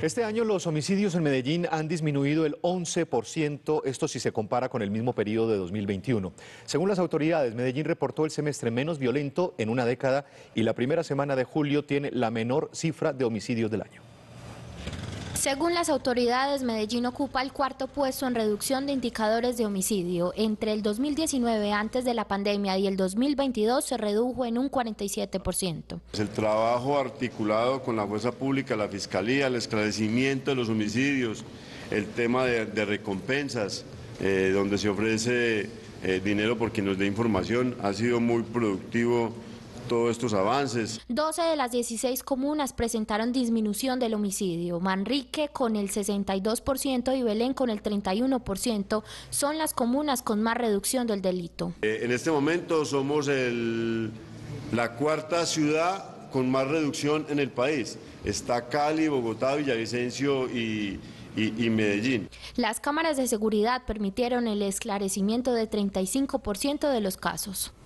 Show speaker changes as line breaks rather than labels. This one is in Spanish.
Este año los homicidios en Medellín han disminuido el 11%, esto si se compara con el mismo periodo de 2021. Según las autoridades, Medellín reportó el semestre menos violento en una década y la primera semana de julio tiene la menor cifra de homicidios del año.
Según las autoridades, Medellín ocupa el cuarto puesto en reducción de indicadores de homicidio. Entre el 2019, antes de la pandemia, y el 2022 se redujo en un 47%.
El trabajo articulado con la fuerza pública, la fiscalía, el esclarecimiento de los homicidios, el tema de, recompensas, eh, donde se ofrece eh, dinero por quien nos dé información, ha sido muy productivo todos estos avances.
12 de las 16 comunas presentaron disminución del homicidio. Manrique con el 62% y Belén con el 31% son las comunas con más reducción del delito.
Eh, en este momento somos la cuarta ciudad con más reducción en el país. Está Cali, Bogotá, Villavicencio y, Medellín.
Las cámaras de seguridad permitieron el esclarecimiento del 35% de los casos.